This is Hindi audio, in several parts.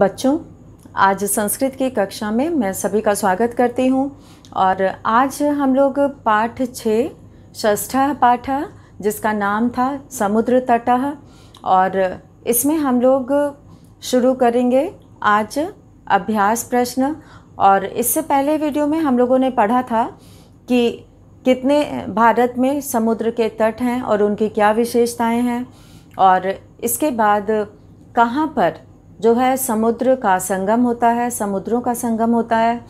बच्चों आज संस्कृत की कक्षा में मैं सभी का स्वागत करती हूँ और आज हम लोग पाठ छः ष्ठा पाठ जिसका नाम था समुद्र तट और इसमें हम लोग शुरू करेंगे आज अभ्यास प्रश्न और इससे पहले वीडियो में हम लोगों ने पढ़ा था कि कितने भारत में समुद्र के तट हैं और उनकी क्या विशेषताएं हैं और इसके बाद कहाँ पर जो है समुद्र का संगम होता है समुद्रों का संगम होता है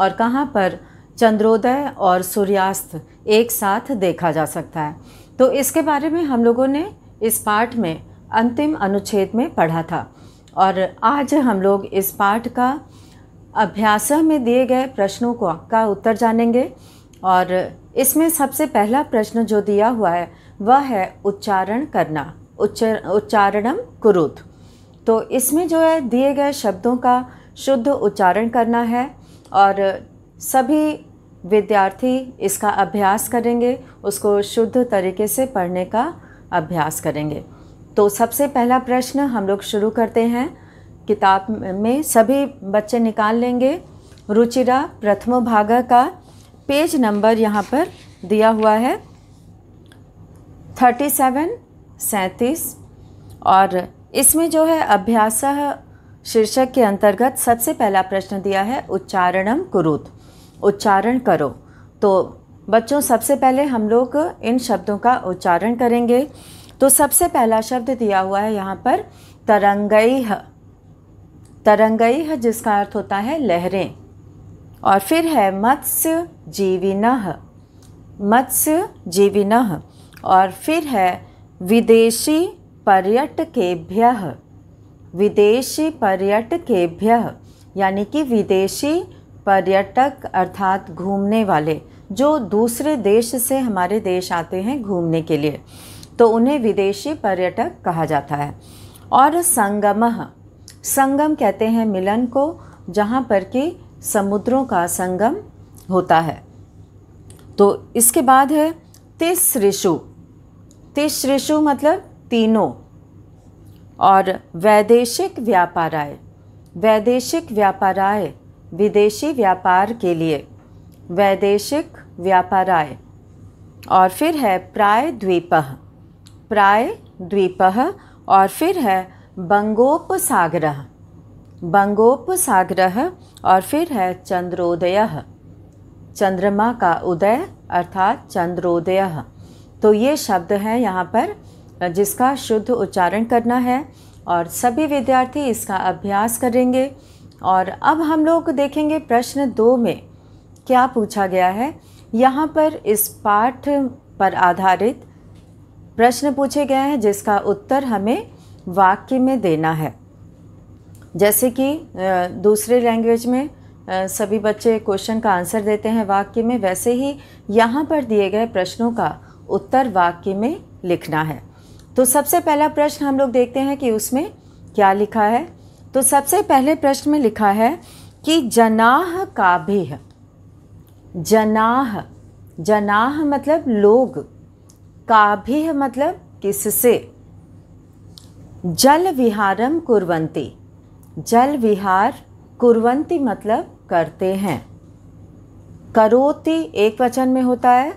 और कहाँ पर चंद्रोदय और सूर्यास्त एक साथ देखा जा सकता है तो इसके बारे में हम लोगों ने इस पाठ में अंतिम अनुच्छेद में पढ़ा था और आज हम लोग इस पाठ का अभ्यास में दिए गए प्रश्नों को का उत्तर जानेंगे और इसमें सबसे पहला प्रश्न जो दिया हुआ है वह है उच्चारण करना उच्च उच्चारणम कुरुत तो इसमें जो है दिए गए शब्दों का शुद्ध उच्चारण करना है और सभी विद्यार्थी इसका अभ्यास करेंगे उसको शुद्ध तरीके से पढ़ने का अभ्यास करेंगे तो सबसे पहला प्रश्न हम लोग शुरू करते हैं किताब में सभी बच्चे निकाल लेंगे रुचिरा प्रथम भाग का पेज नंबर यहाँ पर दिया हुआ है थर्टी सेवन सैंतीस और इसमें जो है अभ्यास शीर्षक के अंतर्गत सबसे पहला प्रश्न दिया है उच्चारणम कुरुत उच्चारण करो तो बच्चों सबसे पहले हम लोग इन शब्दों का उच्चारण करेंगे तो सबसे पहला शब्द दिया हुआ है यहाँ पर तरंगई तरंगई जिसका अर्थ होता है लहरें और फिर है मत्स्य जीविन मत्स्य जीविन और फिर है विदेशी पर्यटकेभ्य विदेशी पर्यटकेभ्य यानी कि विदेशी पर्यटक अर्थात घूमने वाले जो दूसरे देश से हमारे देश आते हैं घूमने के लिए तो उन्हें विदेशी पर्यटक कहा जाता है और संगम संगम कहते हैं मिलन को जहाँ पर कि समुद्रों का संगम होता है तो इसके बाद है ऋषु तिस ऋषु मतलब तीनों और वैदेशिक व्यापाराय वैदेशिक व्यापाराय विदेशी व्यापार के लिए वैदेशिक व्यापाराय और फिर है प्राय द्वीप प्राय द्वीप और फिर है बंगोपसागर बंगोपसागर और फिर है चंद्रोदय चंद्रमा का उदय अर्थात चंद्रोदय तो ये शब्द हैं यहाँ पर जिसका शुद्ध उच्चारण करना है और सभी विद्यार्थी इसका अभ्यास करेंगे और अब हम लोग देखेंगे प्रश्न दो में क्या पूछा गया है यहाँ पर इस पाठ पर आधारित प्रश्न पूछे गए हैं जिसका उत्तर हमें वाक्य में देना है जैसे कि दूसरे लैंग्वेज में सभी बच्चे क्वेश्चन का आंसर देते हैं वाक्य में वैसे ही यहाँ पर दिए गए प्रश्नों का उत्तर वाक्य में लिखना है तो सबसे पहला प्रश्न हम लोग देखते हैं कि उसमें क्या लिखा है तो सबसे पहले प्रश्न में लिखा है कि जनाह काभिह जनाह जनाह मतलब लोग काभिह मतलब किससे जल विहारम कुरवंती जल विहार कुरवंती मतलब करते हैं करोति एक वचन में होता है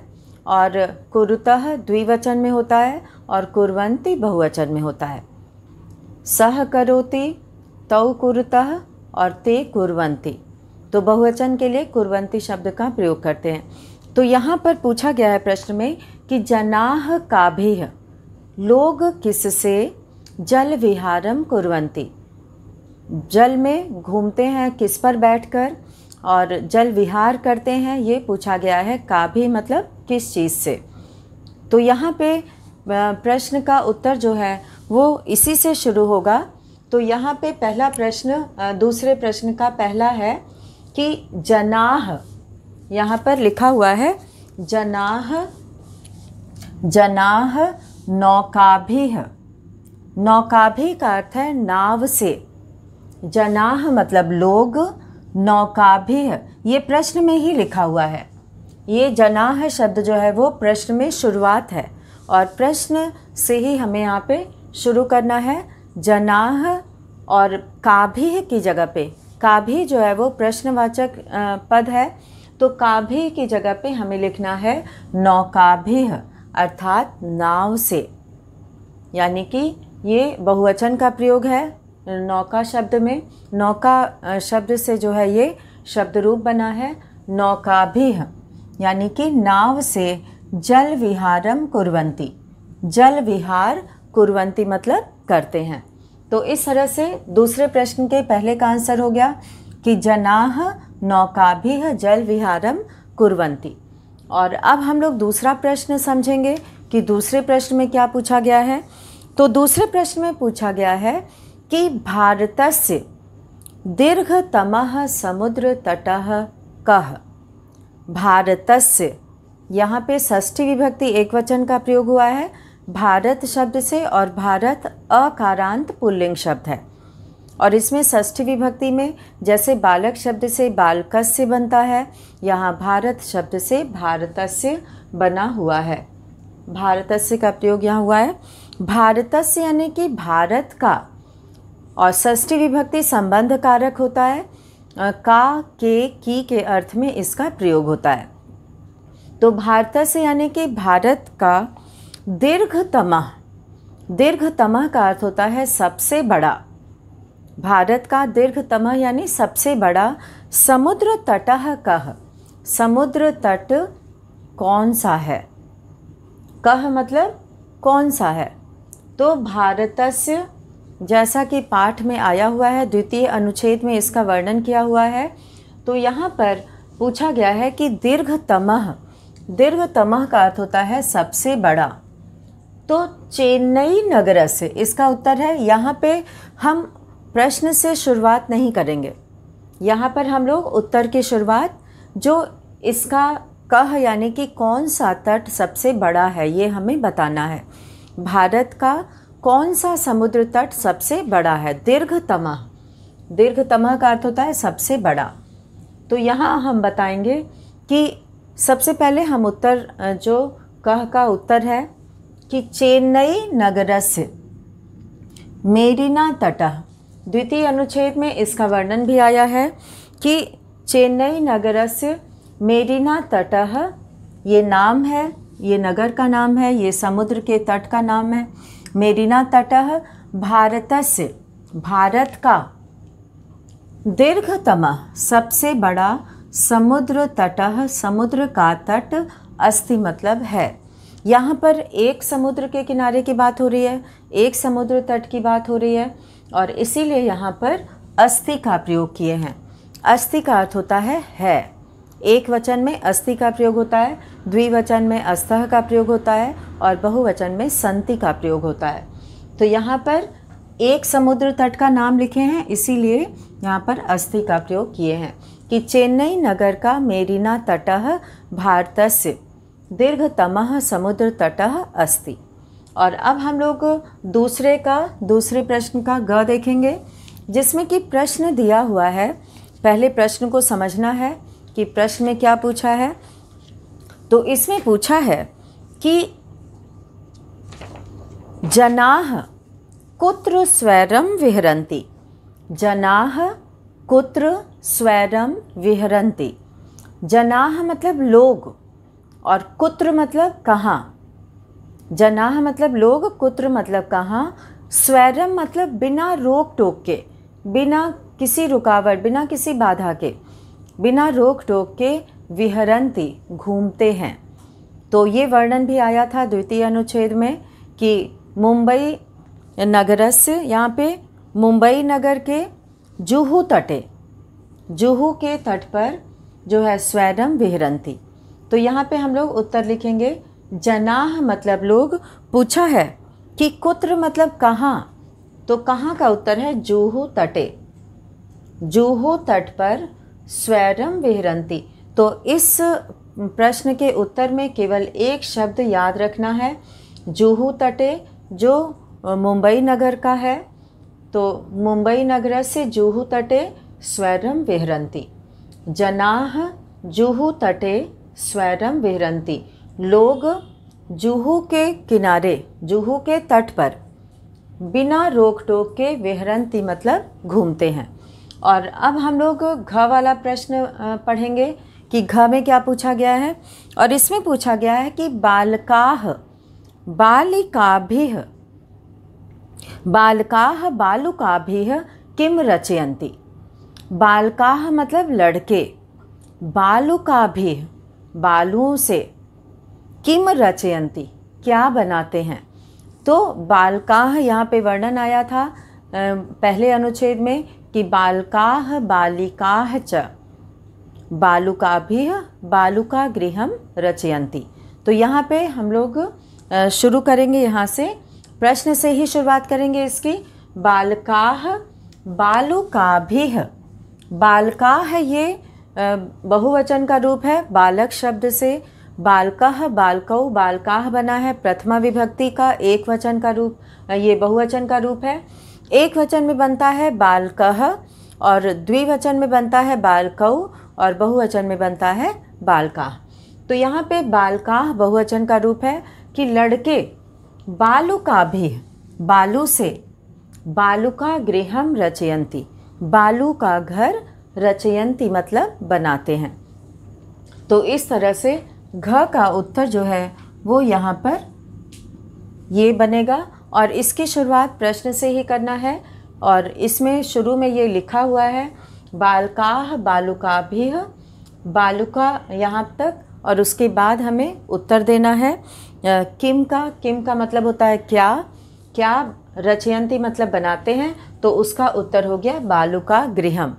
और कुरुतः द्विवचन में होता है और कुरवंती बहुवचन में होता है सह करोति तव कुरतः और ते कुरवंती तो बहुवचन के लिए कुरवंती शब्द का प्रयोग करते हैं तो यहाँ पर पूछा गया है प्रश्न में कि जनाह भी लोग किससे जल विहारम कुरवंती जल में घूमते हैं किस पर बैठकर और जल विहार करते हैं ये पूछा गया है काभी मतलब किस चीज़ से तो यहाँ पे प्रश्न का उत्तर जो है वो इसी से शुरू होगा तो यहाँ पे पहला प्रश्न दूसरे प्रश्न का पहला है कि जनाह यहाँ पर लिखा हुआ है जनाह जनाह नौकाभी नौकाभी का अर्थ है नाव से जनाह मतलब लोग नौकाभी ये प्रश्न में ही लिखा हुआ है ये जनाह शब्द जो है वो प्रश्न में शुरुआत है और प्रश्न से ही हमें यहाँ पे शुरू करना है जनाह और काभी की जगह पे काभी जो है वो प्रश्नवाचक पद है तो काभी की जगह पे हमें लिखना है नौकाभी अर्थात नाव से यानी कि ये बहुवचन का प्रयोग है नौका शब्द में नौका शब्द से जो है ये शब्द रूप बना है नौकाभिह यानी कि नाव से जल विहारम कुरवंती जल विहार कुरवंती मतलब करते हैं तो इस तरह से दूसरे प्रश्न के पहले का आंसर हो गया कि जनाह नौकाभि जल विहारम कुरवंती और अब हम लोग दूसरा प्रश्न समझेंगे कि दूसरे प्रश्न में क्या पूछा गया है तो दूसरे प्रश्न में पूछा गया है कि भारत से दीर्घतम समुद्र तट कह भारत से यहाँ पे ष्ठी विभक्ति एक वचन का प्रयोग हुआ है भारत शब्द से और भारत अकारांत पुल्लिंग शब्द है और इसमें ष्ठी विभक्ति में जैसे बालक शब्द से बालकस्य बनता है यहाँ भारत शब्द से भारतस्य बना हुआ है भारतस्य का प्रयोग यहाँ हुआ है भारतस्य यानी कि भारत का और ष्ठी विभक्ति संबंध कारक होता है का के की के अर्थ में इसका प्रयोग होता है तो भारत से यानी कि भारत का दीर्घतमा दीर्घतमा का अर्थ होता है सबसे बड़ा भारत का दीर्घतमा यानी सबसे बड़ा समुद्र तट कह समुद्र तट कौन सा है कह मतलब कौन सा है तो भारत से जैसा कि पाठ में आया हुआ है द्वितीय अनुच्छेद में इसका वर्णन किया हुआ है तो यहाँ पर पूछा गया है कि दीर्घतम तमह का अर्थ होता है सबसे बड़ा तो चेन्नई नगर से इसका उत्तर है यहाँ पे हम प्रश्न से शुरुआत नहीं करेंगे यहाँ पर हम लोग उत्तर की शुरुआत जो इसका कह यानी कि कौन सा तट सबसे बड़ा है ये हमें बताना है भारत का कौन सा समुद्र तट सबसे बड़ा है दीर्घतमा दीर्घतमा का अर्थ होता है सबसे बड़ा तो यहाँ हम बताएंगे कि सबसे पहले हम उत्तर जो कह का उत्तर है कि चेन्नई नगर से मेरिना तट द्वितीय अनुच्छेद में इसका वर्णन भी आया है कि चेन्नई नगर से मेरिना तट ये नाम है ये नगर का नाम है ये समुद्र के तट का नाम है मेरिना तट भारत से भारत का दीर्घतम सबसे बड़ा समुद्र तट समुद्र का तट अस्थि मतलब है यहाँ पर एक समुद्र के किनारे की बात हो रही है एक समुद्र तट की बात हो रही है और इसीलिए यहाँ पर अस्थि का प्रयोग किए हैं अस्थि का अर्थ होता है है एक वचन में अस्थि का प्रयोग होता है द्विवचन में अस्तः का प्रयोग होता है और बहुवचन में संति का प्रयोग होता है तो यहाँ पर एक समुद्र तट का नाम लिखे हैं इसीलिए यहाँ पर अस्थि का प्रयोग किए हैं कि चेन्नई नगर का मेरीना भारत से दीर्घतम समुद्र तट अस्ति और अब हम लोग दूसरे का दूसरे प्रश्न का ग देखेंगे जिसमें कि प्रश्न दिया हुआ है पहले प्रश्न को समझना है कि प्रश्न में क्या पूछा है तो इसमें पूछा है कि जनाह कुत्र स्वैरम विहरंती जनाह कुत्र स्वैरम विहरंती जनाह मतलब लोग और कुत्र मतलब कहाँ जनाह मतलब लोग कुत्र मतलब कहाँ स्वैरम मतलब बिना रोक टोक के बिना किसी रुकावट बिना किसी बाधा के बिना रोक टोक के विहरंती घूमते हैं तो ये वर्णन भी आया था द्वितीय अनुच्छेद में कि मुंबई नगरस्य यहाँ पे मुंबई नगर के जुहू तटे जुहू के तट पर जो है स्वैरम विहरंती तो यहाँ पे हम लोग उत्तर लिखेंगे जनाह मतलब लोग पूछा है कि कुत्र मतलब कहाँ तो कहाँ का उत्तर है जूहू तटे जूहू तट पर स्वैरम विहरंती तो इस प्रश्न के उत्तर में केवल एक शब्द याद रखना है जूहू तटे जो मुंबई नगर का है तो मुंबई नगर से तटे स्वरम विहरती जना जुहू तटे स्वरम विहरती लोग जुहू के किनारे जुहू के तट पर बिना रोक टोक के विहरंती मतलब घूमते हैं और अब हम लोग घ वाला प्रश्न पढ़ेंगे कि घ में क्या पूछा गया है और इसमें पूछा गया है कि बालकाह बालिकाभिः बालका बालुका भी किम रचयंती बालका मतलब लड़के भी बालुओं से किम रचयंती क्या बनाते हैं तो बालका यहाँ पे वर्णन आया था पहले अनुच्छेद में कि बालका बालिका च भी बालुका गृहम रचयंती तो यहाँ पे हम लोग शुरू करेंगे यहाँ से प्रश्न से ही शुरुआत करेंगे इसकी बालकाह बालुकाभिः बालकाह ये बहुवचन का रूप है बालक शब्द से बालकह बालकऊ बालकाह बना है प्रथमा विभक्ति का एक वचन का रूप ये बहुवचन का रूप है एक वचन में बनता है बालकह और द्विवचन में बनता है बालकऊ और बहुवचन में बनता है बालकाह तो यहाँ पे बालकाह बहुवचन का रूप है कि लड़के भी बालू से बालुका गृहम रचयंती बालू का घर रचयंती मतलब बनाते हैं तो इस तरह से घ का उत्तर जो है वो यहाँ पर ये बनेगा और इसकी शुरुआत प्रश्न से ही करना है और इसमें शुरू में ये लिखा हुआ है बालकाह भी बालुका यहाँ तक और उसके बाद हमें उत्तर देना है किम का किम का मतलब होता है क्या क्या रचयंती मतलब बनाते हैं तो उसका उत्तर हो गया बालू का गृहम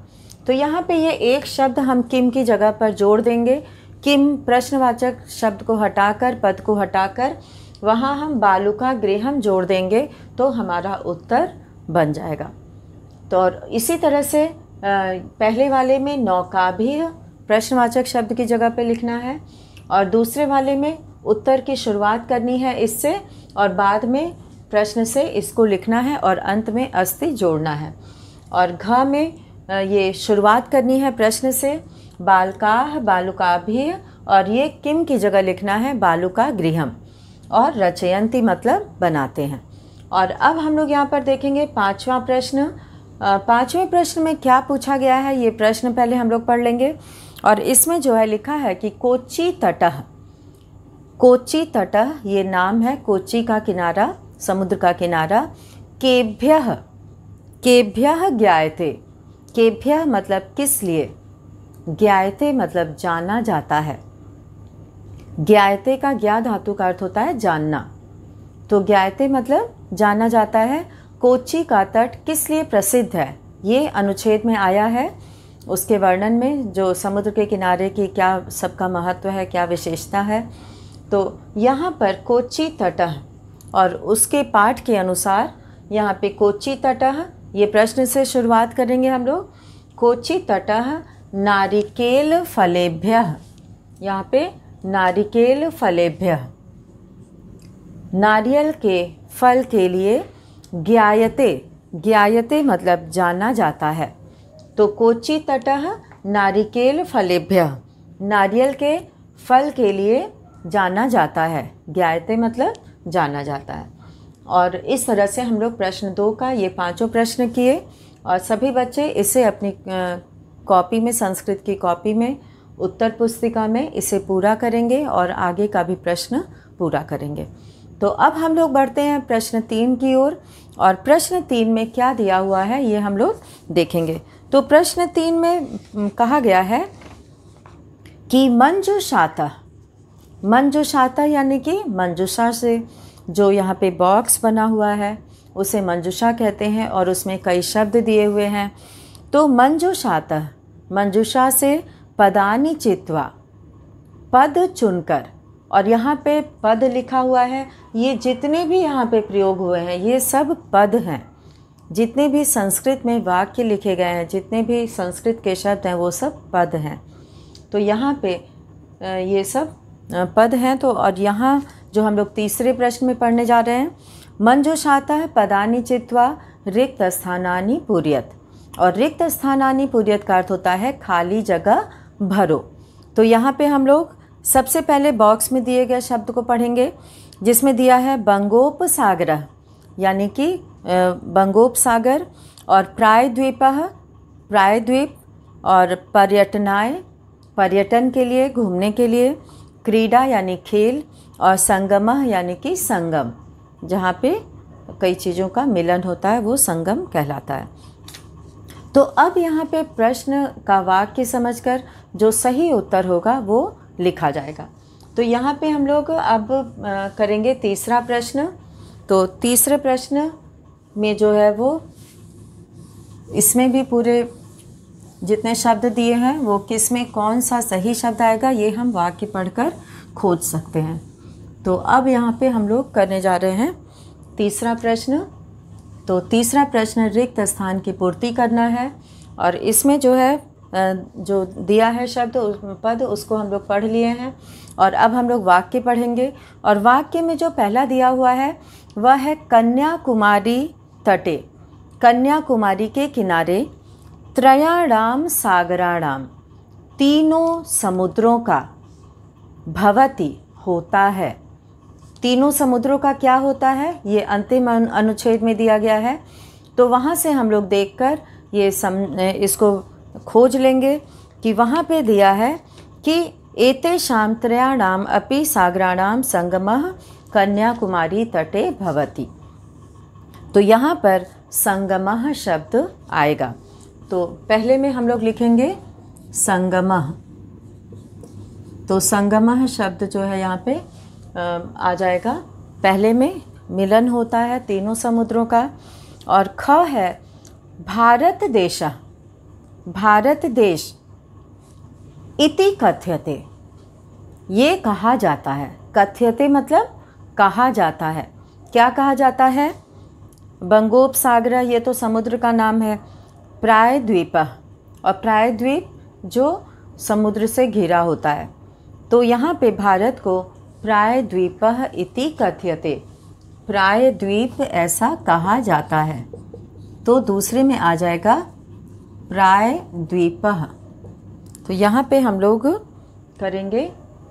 तो यहाँ पे ये एक शब्द हम किम की जगह पर जोड़ देंगे किम प्रश्नवाचक शब्द को हटाकर पद को हटाकर वहाँ हम बालू का गृहम जोड़ देंगे तो हमारा उत्तर बन जाएगा तो और इसी तरह से पहले वाले में नौका भी प्रश्नवाचक शब्द की जगह पे लिखना है और दूसरे वाले में उत्तर की शुरुआत करनी है इससे और बाद में प्रश्न से इसको लिखना है और अंत में अस्थि जोड़ना है और घ में ये शुरुआत करनी है प्रश्न से बालकाह बालुकाभ्य और ये किम की जगह लिखना है बालुका गृहम और रचयंती मतलब बनाते हैं और अब हम लोग यहाँ पर देखेंगे पांचवा प्रश्न पांचवें प्रश्न में क्या पूछा गया है ये प्रश्न पहले हम लोग पढ़ लेंगे और इसमें जो है लिखा है कि कोची तटह कोची तट ये नाम है कोची का किनारा समुद्र का किनारा केभ्य केभ्य ज्ञायते केभ्य मतलब किस लिए ज्ञायते मतलब जाना जाता है ज्ञायते का ज्ञा धातु का अर्थ होता है जानना तो ज्ञायते मतलब जाना जाता है कोची का तट किस लिए प्रसिद्ध है ये अनुच्छेद में आया है उसके वर्णन में जो समुद्र के किनारे की क्या सबका महत्व है क्या विशेषता है तो यहाँ पर कोची तटह और उसके पाठ के अनुसार यहाँ पे कोची तटह ये प्रश्न से शुरुआत करेंगे हम लोग कोची तटह नारिकेल फलेभ्य यहाँ पे नारिकेल फलेभ्य नारियल के फल के लिए ज्ञायते ज्ञायते मतलब जाना जाता है तो कोची तटह नारिकेल फलेभ्य नारियल के फल के लिए जाना जाता है ज्ञाते मतलब जाना जाता है और इस तरह से हम लोग प्रश्न दो का ये पांचों प्रश्न किए और सभी बच्चे इसे अपनी कॉपी में संस्कृत की कॉपी में उत्तर पुस्तिका में इसे पूरा करेंगे और आगे का भी प्रश्न पूरा करेंगे तो अब हम लोग बढ़ते हैं प्रश्न तीन की ओर और, और प्रश्न तीन में क्या दिया हुआ है ये हम लोग देखेंगे तो प्रश्न तीन में कहा गया है कि मंजुषाता मंजुषाता यानी कि मंजुषा से जो यहाँ पे बॉक्स बना हुआ है उसे मंजुषा कहते हैं और उसमें कई शब्द दिए हुए हैं तो मंजुषाता मंजुषा से पदानी चित्वा पद चुनकर और यहाँ पे पद लिखा हुआ है ये जितने भी यहाँ पे प्रयोग हुए हैं ये सब पद हैं जितने भी संस्कृत में वाक्य लिखे गए हैं जितने भी संस्कृत के शब्द हैं वो सब पद हैं तो यहाँ पे ये सब पद हैं तो और यहाँ जो हम लोग तीसरे प्रश्न में पढ़ने जा रहे हैं मन जो शाता है पदानी चित्वा रिक्त स्थानानी पूर्यत और रिक्त स्थानानी पूर्यत का अर्थ होता है खाली जगह भरो तो यहाँ पे हम लोग सबसे पहले बॉक्स में दिए गए शब्द को पढ़ेंगे जिसमें दिया है बंगोप सागर यानी कि बंगोप सागर और प्रायद्वीप प्रायद्वीप और पर्यटनाएँ पर्यटन के लिए घूमने के लिए क्रीडा यानी खेल और संगम यानी कि संगम जहाँ पे कई चीज़ों का मिलन होता है वो संगम कहलाता है तो अब यहाँ पे प्रश्न का वाक्य समझकर जो सही उत्तर होगा वो लिखा जाएगा तो यहाँ पे हम लोग अब करेंगे तीसरा प्रश्न तो तीसरे प्रश्न में जो है वो इसमें भी पूरे जितने शब्द दिए हैं वो किस में कौन सा सही शब्द आएगा ये हम वाक्य पढ़कर खोज सकते हैं तो अब यहाँ पे हम लोग करने जा रहे हैं तीसरा प्रश्न तो तीसरा प्रश्न रिक्त स्थान की पूर्ति करना है और इसमें जो है जो दिया है शब्द पद उसको हम लोग पढ़ लिए हैं और अब हम लोग वाक्य पढ़ेंगे और वाक्य में जो पहला दिया हुआ है वह है कन्याकुमारी तटे कन्याकुमारी के किनारे त्रयाणाम सागराणाम तीनों समुद्रों का भवती होता है तीनों समुद्रों का क्या होता है ये अंतिम अनुच्छेद में दिया गया है तो वहाँ से हम लोग देख कर ये सम इसको खोज लेंगे कि वहाँ पे दिया है कि एते शाम त्रयाणाम अपि सागराणाम संगम कन्याकुमारी तटे भवती तो यहाँ पर संगम शब्द आएगा तो पहले में हम लोग लिखेंगे संगम तो संगम शब्द जो है यहाँ पे आ जाएगा पहले में मिलन होता है तीनों समुद्रों का और ख है भारत देश भारत देश इति कथ्यते ये कहा जाता है कथ्यते मतलब कहा जाता है क्या कहा जाता है बंगोप सागर ये तो समुद्र का नाम है प्रायद्वीप और प्रायद्वीप जो समुद्र से घिरा होता है तो यहाँ पे भारत को प्रायद्वीप इति कथ्यते प्रायद्वीप ऐसा कहा जाता है तो दूसरे में आ जाएगा प्रायद्वीप तो यहाँ पे हम लोग करेंगे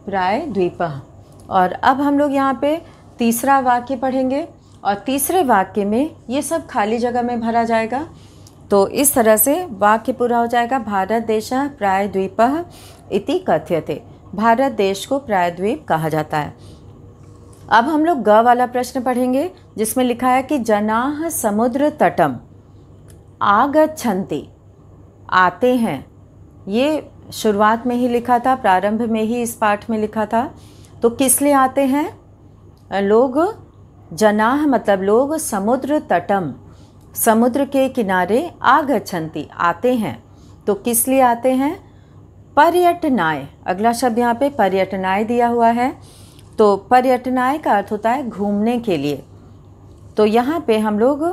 प्रायद्वीप और अब हम लोग यहाँ पे तीसरा वाक्य पढ़ेंगे और तीसरे वाक्य में ये सब खाली जगह में भरा जाएगा तो इस तरह से वाक्य पूरा हो जाएगा भारत देश प्रायद्वीप इति कथ्य थे भारत देश को प्रायद्वीप कहा जाता है अब हम लोग ग वाला प्रश्न पढ़ेंगे जिसमें लिखा है कि जनाह समुद्र तटम आगछन्ति आते हैं ये शुरुआत में ही लिखा था प्रारंभ में ही इस पाठ में लिखा था तो किस लिए आते हैं लोग जनाह मतलब लोग समुद्र तटम समुद्र के किनारे आगछंती आते हैं तो किस लिए आते हैं पर्यटनाय अगला शब्द यहाँ पे पर्यटनाय दिया हुआ है तो पर्यटनाय का अर्थ होता है घूमने के लिए तो यहाँ पे हम लोग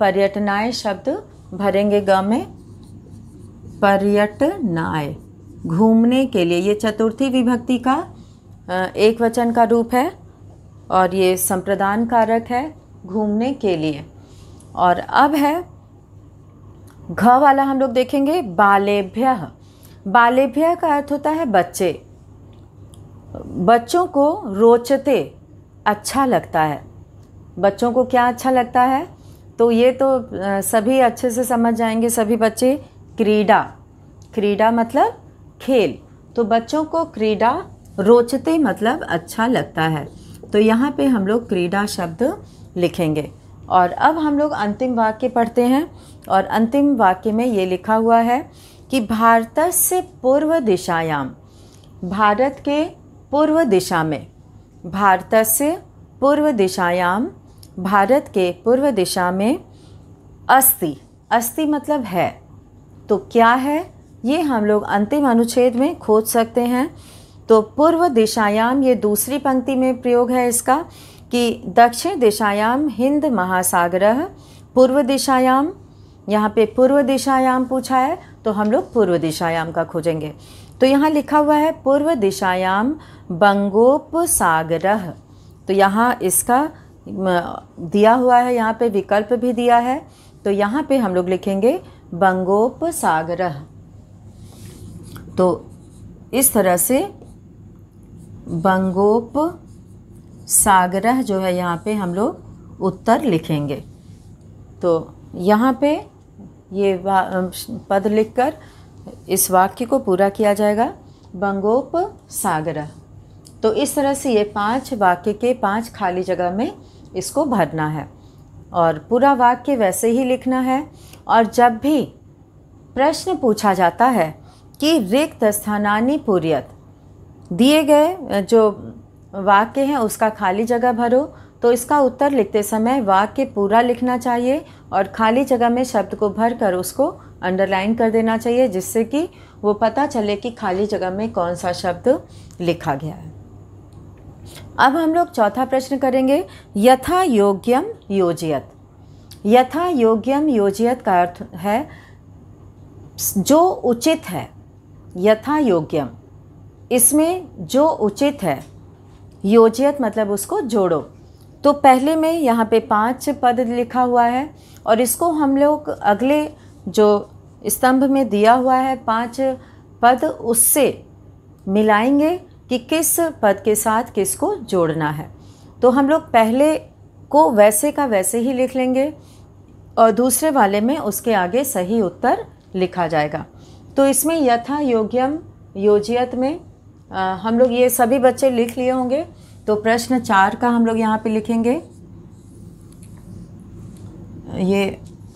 पर्यटनाय शब्द भरेंगे ग में पर्यटनाय घूमने के लिए ये चतुर्थी विभक्ति का एक वचन का रूप है और ये संप्रदान कारक है घूमने के लिए और अब है घ वाला हम लोग देखेंगे बालेभ्य बालेभ्य का अर्थ होता है बच्चे बच्चों को रोचते अच्छा लगता है बच्चों को क्या अच्छा लगता है तो ये तो सभी अच्छे से समझ जाएंगे सभी बच्चे क्रीडा क्रीडा मतलब खेल तो बच्चों को क्रीडा रोचते मतलब अच्छा लगता है तो यहाँ पे हम लोग क्रीडा शब्द लिखेंगे और अब हम लोग अंतिम वाक्य पढ़ते हैं और अंतिम वाक्य में ये लिखा हुआ है कि भारत से पूर्व दिशायाम भारत के पूर्व दिशा में भारत से पूर्व दिशायाम भारत के पूर्व दिशा में अस्ति अस्ति मतलब है तो क्या है ये हम लोग अंतिम अनुच्छेद में खोज सकते हैं तो पूर्व दिशायाम ये दूसरी पंक्ति में प्रयोग है इसका कि दक्षिण दिशायाम हिंद महासागर पूर्व दिशायाम यहाँ पे पूर्व दिशायाम पूछा है तो हम लोग पूर्व दिशायाम का खोजेंगे तो यहाँ लिखा हुआ है पूर्व दिशायाम बंगोप सागर तो यहाँ इसका दिया हुआ है यहाँ पे विकल्प भी दिया है तो यहाँ पे हम लोग लिखेंगे बंगोप सागर तो इस तरह से बंगोप सागरह जो है यहाँ पे हम लोग उत्तर लिखेंगे तो यहाँ पे ये पद लिखकर इस वाक्य को पूरा किया जाएगा बंगोप सागरह तो इस तरह से ये पांच वाक्य के पांच खाली जगह में इसको भरना है और पूरा वाक्य वैसे ही लिखना है और जब भी प्रश्न पूछा जाता है कि रिक्त स्थानानी पूरियत दिए गए जो वाक्य है उसका खाली जगह भरो तो इसका उत्तर लिखते समय वाक्य पूरा लिखना चाहिए और खाली जगह में शब्द को भर कर उसको अंडरलाइन कर देना चाहिए जिससे कि वो पता चले कि खाली जगह में कौन सा शब्द लिखा गया है अब हम लोग चौथा प्रश्न करेंगे यथा योग्यम योजियत यथा योग्यम योजियत का अर्थ है जो उचित है यथा योग्यम इसमें जो उचित है योजियत मतलब उसको जोड़ो तो पहले में यहाँ पे पांच पद लिखा हुआ है और इसको हम लोग अगले जो स्तंभ में दिया हुआ है पांच पद उससे मिलाएंगे कि किस पद के साथ किसको जोड़ना है तो हम लोग पहले को वैसे का वैसे ही लिख लेंगे और दूसरे वाले में उसके आगे सही उत्तर लिखा जाएगा तो इसमें यथा योग्यम योजियत में हम लोग ये सभी बच्चे लिख लिए होंगे तो प्रश्न चार का हम लोग यहाँ पे लिखेंगे ये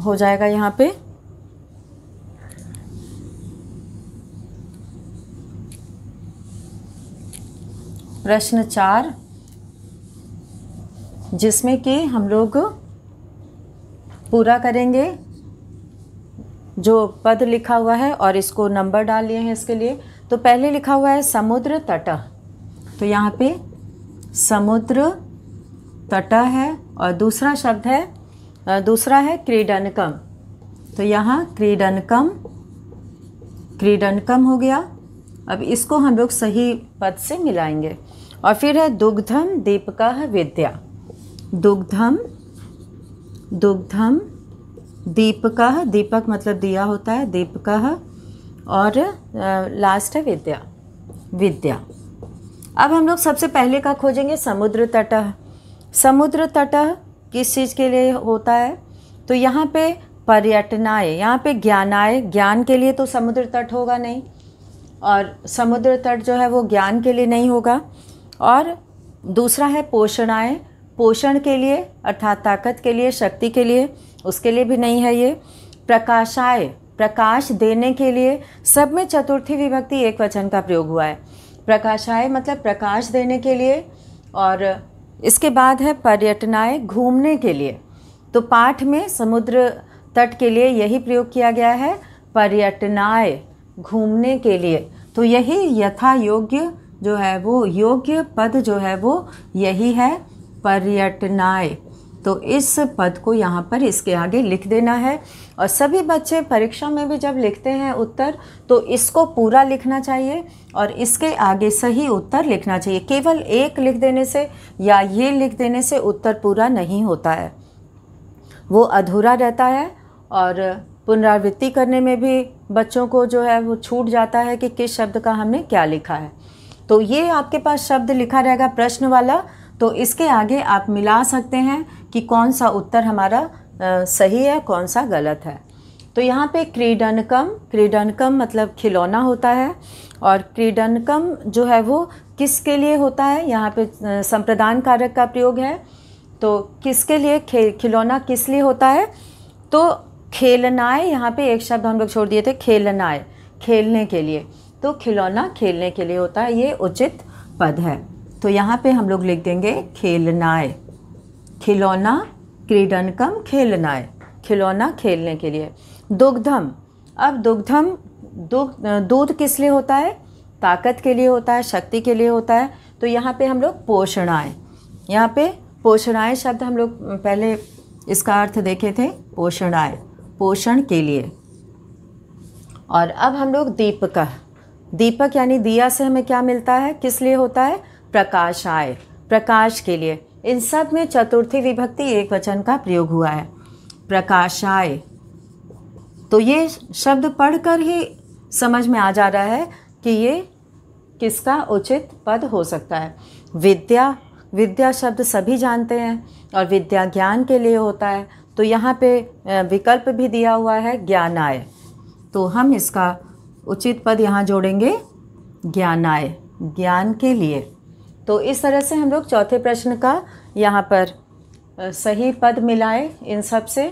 हो जाएगा यहाँ पे प्रश्न चार जिसमें कि हम लोग पूरा करेंगे जो पद लिखा हुआ है और इसको नंबर डाल लिए हैं इसके लिए तो पहले लिखा हुआ है समुद्र तट तो यहाँ पे समुद्र तट है और दूसरा शब्द है दूसरा है क्रीडनकम तो यहाँ क्रीडनकम क्रीडनकम हो गया अब इसको हम लोग सही पद से मिलाएंगे और फिर है दुग्धम दीपका विद्या दुग्धम दुग्धम दीपका दीपक मतलब दिया होता है दीपका और लास्ट है विद्या विद्या अब हम लोग सबसे पहले का खोजेंगे समुद्र तट समुद्र तट किस चीज़ के लिए होता है तो यहाँ पे पर्यटनाएँ यहाँ पे ज्ञानाए ज्ञान के लिए तो समुद्र तट होगा नहीं और समुद्र तट जो है वो ज्ञान के लिए नहीं होगा और दूसरा है पोषणाय पोषण के लिए अर्थात ताकत के लिए शक्ति के लिए उसके लिए भी नहीं है ये प्रकाशाय प्रकाश देने के लिए सब में चतुर्थी विभक्ति एक वचन का प्रयोग हुआ है प्रकाशाय मतलब प्रकाश देने के लिए और इसके बाद है पर्यटनाएँ घूमने के लिए तो पाठ में समुद्र तट के लिए यही प्रयोग किया गया है पर्यटनाएँ घूमने के लिए तो यही यथा योग्य जो है वो योग्य पद जो है वो यही है पर्यटनाएँ तो इस पद को यहाँ पर इसके आगे लिख देना है और सभी बच्चे परीक्षा में भी जब लिखते हैं उत्तर तो इसको पूरा लिखना चाहिए और इसके आगे सही उत्तर लिखना चाहिए केवल एक लिख देने से या ये लिख देने से उत्तर पूरा नहीं होता है वो अधूरा रहता है और पुनरावृत्ति करने में भी बच्चों को जो है वो छूट जाता है कि किस शब्द का हमने क्या लिखा है तो ये आपके पास शब्द लिखा रहेगा प्रश्न वाला तो इसके आगे आप मिला सकते हैं कि कौन सा उत्तर हमारा सही है कौन सा गलत है तो यहाँ पे क्रीडनकम क्रीडनकम मतलब खिलौना होता है और क्रीडनकम जो है वो किसके लिए होता है यहाँ पे संप्रदान कारक का प्रयोग है तो किसके लिए खिलौना किस लिए होता है तो खेलनाए यहाँ पे एक शब्द हम लोग छोड़ दिए थे खेलनाए खेलने के लिए तो खिलौना खेलने के लिए होता है ये उचित पद है तो यहाँ पे हम लोग लिख देंगे खेलनाए खिलौना क्रीडन खेलना है खिलौना खेलने के लिए दुग्धम अब दुग्धम दुग्ध दूध किस लिए होता है ताकत के लिए होता है शक्ति के लिए होता है तो यहाँ पे हम लोग पोषणाएँ यहाँ पे पोषणाएँ शब्द हम लोग पहले इसका अर्थ देखे थे पोषणाएँ पोषण के लिए और अब हम लोग दीपक दीपक यानी दिया से हमें क्या मिलता है किस लिए होता है प्रकाश आय प्रकाश के लिए इन सब में चतुर्थी विभक्ति एक वचन का प्रयोग हुआ है प्रकाशाय तो ये शब्द पढ़कर ही समझ में आ जा रहा है कि ये किसका उचित पद हो सकता है विद्या विद्या शब्द सभी जानते हैं और विद्या ज्ञान के लिए होता है तो यहाँ पे विकल्प भी दिया हुआ है ज्ञानाय तो हम इसका उचित पद यहाँ जोड़ेंगे ज्ञानाय ज्ञान के लिए तो इस तरह से हम लोग चौथे प्रश्न का यहाँ पर सही पद मिलाए इन सब से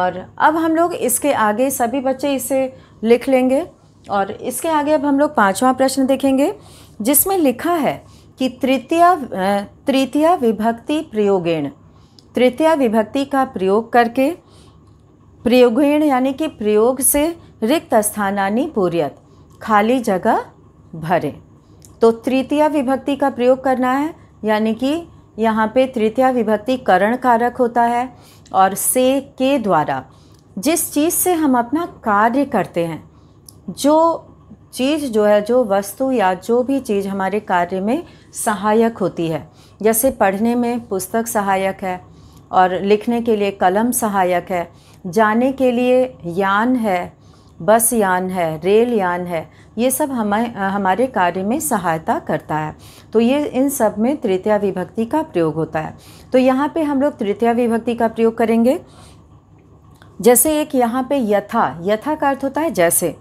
और अब हम लोग इसके आगे सभी बच्चे इसे लिख लेंगे और इसके आगे अब हम लोग पाँचवा प्रश्न देखेंगे जिसमें लिखा है कि तृतीय तृतीय विभक्ति प्रयोगेण तृतीय विभक्ति का प्रयोग करके प्रयोगेण यानी कि प्रयोग से रिक्त स्थानानी पूर्यत खाली जगह भरें तो तृतीय विभक्ति का प्रयोग करना है यानी कि यहाँ पे तृतीय विभक्ति करण कारक होता है और से के द्वारा जिस चीज़ से हम अपना कार्य करते हैं जो चीज़ जो है जो वस्तु या जो भी चीज़ हमारे कार्य में सहायक होती है जैसे पढ़ने में पुस्तक सहायक है और लिखने के लिए कलम सहायक है जाने के लिए यान है बस यान है रेल यान है ये सब हमें हमारे कार्य में सहायता करता है तो ये इन सब में तृतीया विभक्ति का प्रयोग होता है तो यहाँ पे हम लोग तृतीया विभक्ति का प्रयोग करेंगे जैसे एक यहाँ पे यथा यथा का अर्थ होता है जैसे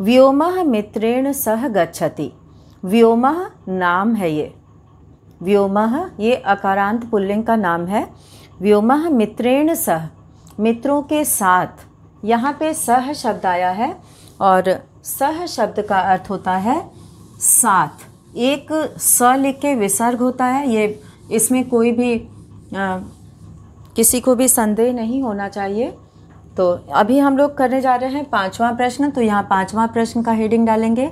व्योम मित्रेण सह गच्छति व्योम नाम है ये व्योम ये अकारांत पुल्लिंग का नाम है व्योम मित्रेण सह मित्रों के साथ यहाँ पे सह शब्द आया है और सह शब्द का अर्थ होता है साथ एक स लिख के विसर्ग होता है ये इसमें कोई भी आ, किसी को भी संदेह नहीं होना चाहिए तो अभी हम लोग करने जा रहे हैं पांचवा प्रश्न तो यहाँ पांचवा प्रश्न का हेडिंग डालेंगे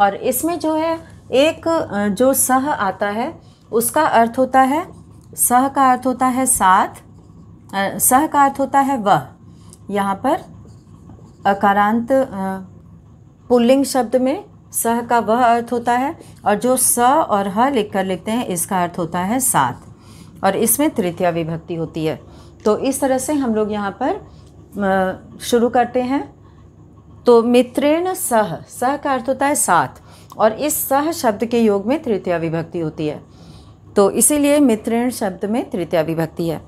और इसमें जो है एक जो सह आता है उसका अर्थ होता है सह का अर्थ होता है साथ सह का अर्थ होता है वह यहाँ पर अकारांत पुल्लिंग शब्द में सह का वह अर्थ होता है और जो स और ह लिख कर लिखते हैं इसका अर्थ होता है सात और इसमें तृतीय विभक्ति होती है तो इस तरह से हम लोग यहाँ पर शुरू करते हैं तो मित्रेण सह सह का अर्थ होता है साथ और इस सह शब्द के योग में तृतीय विभक्ति होती है तो इसीलिए मित्रेण शब्द में तृतीय विभक्ति है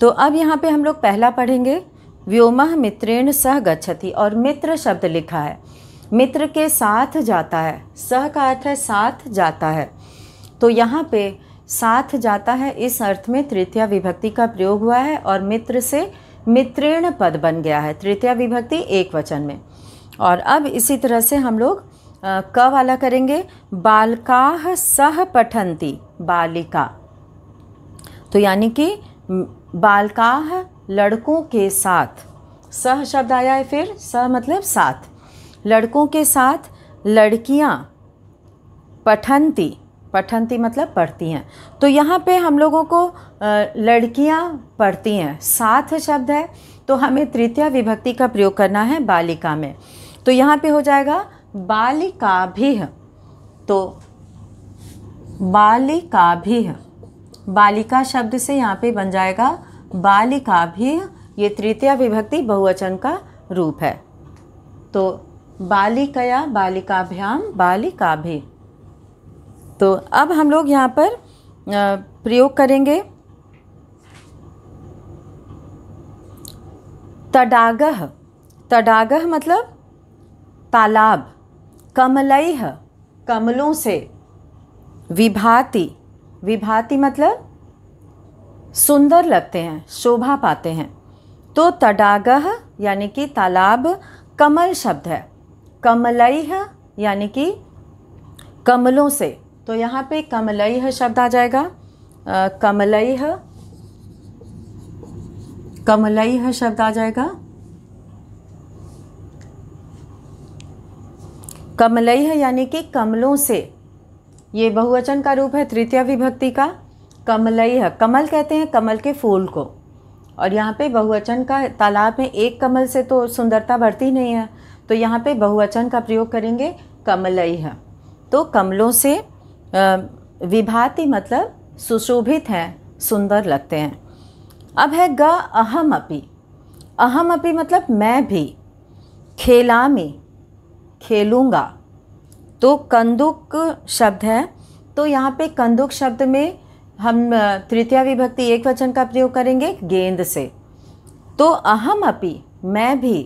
तो अब यहाँ पे हम लोग पहला पढ़ेंगे व्योम मित्रेण सह गच्छति और मित्र शब्द लिखा है मित्र के साथ जाता है सह का अर्थ है साथ जाता है तो यहाँ पे साथ जाता है इस अर्थ में तृतीय विभक्ति का प्रयोग हुआ है और मित्र से मित्रेण पद बन गया है तृतीय विभक्ति एक वचन में और अब इसी तरह से हम लोग क वाला करेंगे बालका सह पठंती बालिका तो यानी कि बालका लड़कों के साथ सह शब्द आया है फिर सह मतलब साथ लड़कों के साथ लड़कियाँ पठंती पठंती मतलब पढ़ती हैं तो यहाँ पे हम लोगों को लड़कियाँ पढ़ती हैं साथ शब्द है तो हमें तृतीय विभक्ति का प्रयोग करना है बालिका में तो यहाँ पे हो जाएगा बालिका भी तो बालिका भी बालिका शब्द से यहाँ पे बन जाएगा बालिकाभ्य ये तृतीय विभक्ति बहुवचन का रूप है तो बालिकया बालिकाभ्याम भी तो अब हम लोग यहाँ पर प्रयोग करेंगे तडागह तडागह मतलब तालाब कमलई कमलों से विभाति विभाति मतलब सुंदर लगते हैं शोभा पाते हैं तो तडागह यानी कि तालाब कमल शब्द है कमलई यानी कि कमलों से तो यहाँ पे कमलई शब्द आ जाएगा कमलई कमलई शब्द आ जाएगा कमलई यानी कि कमलों से ये बहुवचन का रूप है तृतीय विभक्ति का कमलई है कमल कहते हैं कमल के फूल को और यहाँ पे बहुवचन का तालाब में एक कमल से तो सुंदरता बढ़ती नहीं है तो यहाँ पे बहुवचन का प्रयोग करेंगे कमलई है तो कमलों से विभाति मतलब सुशोभित हैं सुंदर लगते हैं अब है ग अहम अपी अहम अपी मतलब मैं भी खेला में खेलूँगा तो कंदुक शब्द है तो यहाँ पे कंदुक शब्द में हम तृतीय विभक्ति एक वचन का प्रयोग करेंगे गेंद से तो अहम अपि मैं भी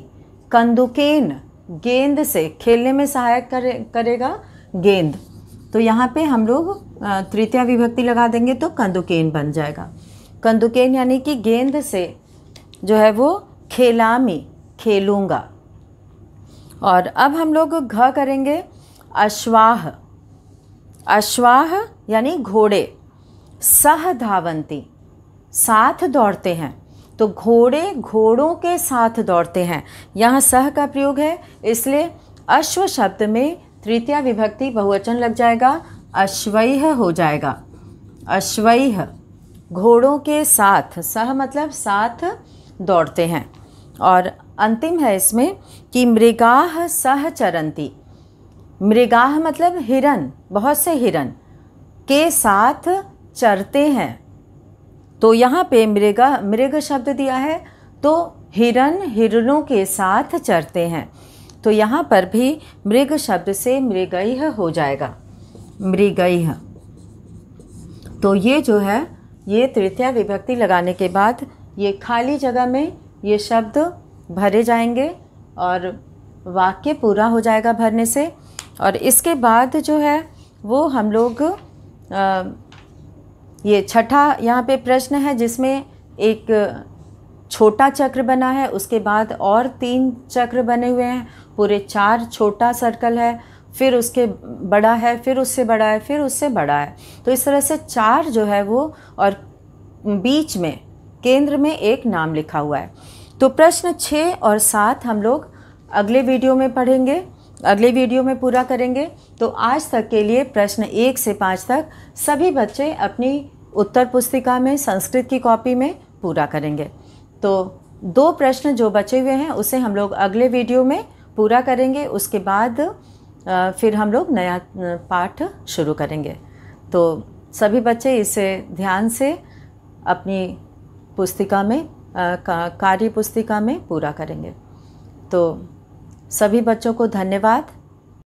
कंदुकेन गेंद से खेलने में सहायक करे करेगा गेंद तो यहाँ पे हम लोग तृतीय विभक्ति लगा देंगे तो कंदुकेन बन जाएगा कंदुकेन यानी कि गेंद से जो है वो खेलामी खेलूँगा और अब हम लोग घ करेंगे अश्वाह अश्वाह यानी घोड़े सह धावंती साथ दौड़ते हैं तो घोड़े घोड़ों के साथ दौड़ते हैं यहाँ सह का प्रयोग है इसलिए अश्व शब्द में तृतीय विभक्ति बहुवचन लग जाएगा अश्वैह हो जाएगा अश्वैह घोड़ों के साथ सह मतलब साथ दौड़ते हैं और अंतिम है इसमें कि मृगाह सह चरंती मृगाह मतलब हिरन बहुत से हिरन के साथ चरते हैं तो यहाँ पे मृगा मृग शब्द दिया है तो हिरण हिरणों के साथ चरते हैं तो यहाँ पर भी मृग शब्द से मृगय हो जाएगा मृगै तो ये जो है ये तृतीय विभक्ति लगाने के बाद ये खाली जगह में ये शब्द भरे जाएंगे और वाक्य पूरा हो जाएगा भरने से और इसके बाद जो है वो हम लोग आ, ये छठा यहाँ पे प्रश्न है जिसमें एक छोटा चक्र बना है उसके बाद और तीन चक्र बने हुए हैं पूरे चार छोटा सर्कल है फिर उसके बड़ा है फिर उससे बड़ा है फिर उससे बड़ा है तो इस तरह से चार जो है वो और बीच में केंद्र में एक नाम लिखा हुआ है तो प्रश्न छः और सात हम लोग अगले वीडियो में पढ़ेंगे अगले वीडियो में पूरा करेंगे तो आज तक के लिए प्रश्न एक से पाँच तक सभी बच्चे अपनी उत्तर पुस्तिका में संस्कृत की कॉपी में पूरा करेंगे तो दो प्रश्न जो बचे हुए हैं उसे हम लोग अगले वीडियो में पूरा करेंगे उसके बाद फिर हम लोग नया पाठ शुरू करेंगे तो सभी बच्चे इसे ध्यान से अपनी पुस्तिका में कार्य पुस्तिका में पूरा करेंगे तो सभी बच्चों को धन्यवाद